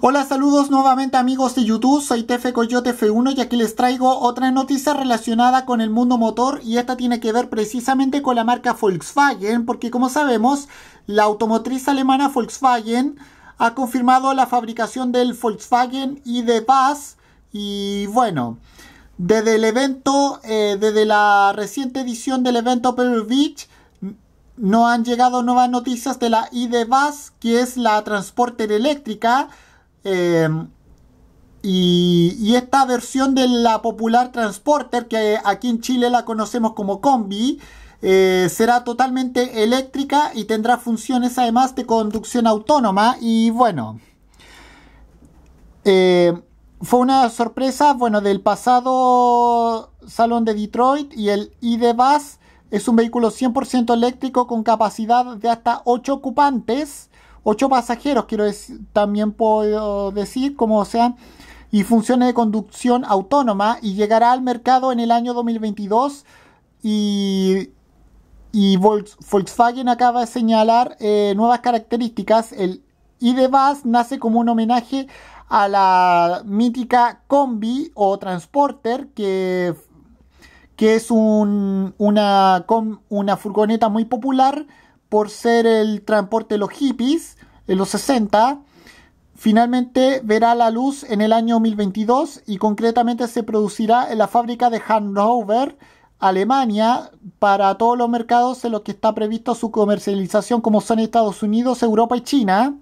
Hola, saludos nuevamente amigos de YouTube, soy Tefe Coyote F1 y aquí les traigo otra noticia relacionada con el mundo motor y esta tiene que ver precisamente con la marca Volkswagen porque como sabemos la automotriz alemana Volkswagen ha confirmado la fabricación del Volkswagen y de y bueno, desde el evento, eh, desde la reciente edición del evento Pebble Beach no han llegado nuevas noticias de la ID bas que es la transporter eléctrica Em, y, esta versión de la popular Transporter, que aquí en Chile la conocemos como Combi, eh, será totalmente eléctrica y tendrá funciones además de conducción autónoma. Y bueno, em, fue una sorpresa, bueno, del pasado Salón de Detroit y el ID Bus es un vehículo 100% eléctrico con capacidad de hasta 8 ocupantes. 8 pasajeros, quiero decir, también puedo decir, como sean, y funciones de conducción autónoma y llegará al mercado en el año 2022 y, y Volkswagen acaba de señalar eh, nuevas características. El ID Buzz nace como un homenaje a la mítica combi o transporter que, que es un, una, una furgoneta muy popular por ser el transporte de los hippies en los 60, finalmente verá la luz en el año 2022 y concretamente se producirá en la fábrica de Hanover, Alemania, para todos los mercados en los que está previsto su comercialización como son Estados Unidos, Europa y China.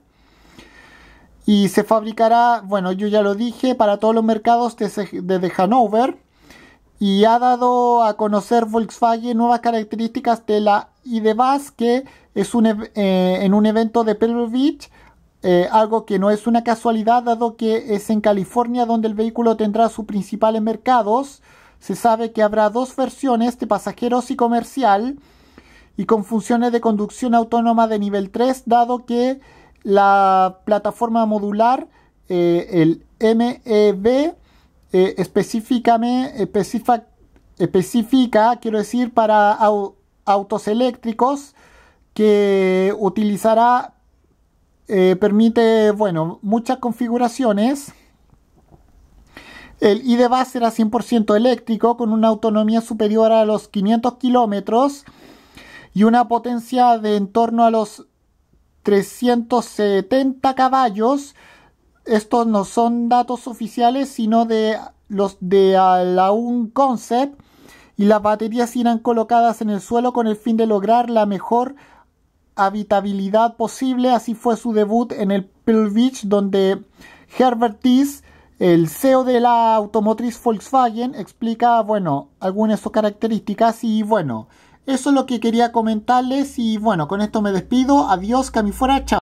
Y se fabricará, bueno, yo ya lo dije, para todos los mercados desde, desde Hanover y ha dado a conocer Volkswagen nuevas características de la y de que es un, eh, en un evento de Pebble Beach, eh, algo que no es una casualidad dado que es en California donde el vehículo tendrá sus principales mercados. Se sabe que habrá dos versiones de pasajeros y comercial y con funciones de conducción autónoma de nivel 3 dado que la plataforma modular, eh, el MEB, específica, especifica, quiero decir, para autos eléctricos que utilizará, eh, permite, bueno, muchas configuraciones. El base será 100% eléctrico con una autonomía superior a los 500 kilómetros y una potencia de en torno a los 370 caballos. Estos no son datos oficiales, sino de los de la un concept y las baterías irán colocadas en el suelo con el fin de lograr la mejor habitabilidad posible. Así fue su debut en el Pearl Beach, donde Herbert el CEO de la automotriz Volkswagen, explica, bueno, algunas de sus características y bueno, eso es lo que quería comentarles y bueno, con esto me despido. Adiós, cami fuera, chao.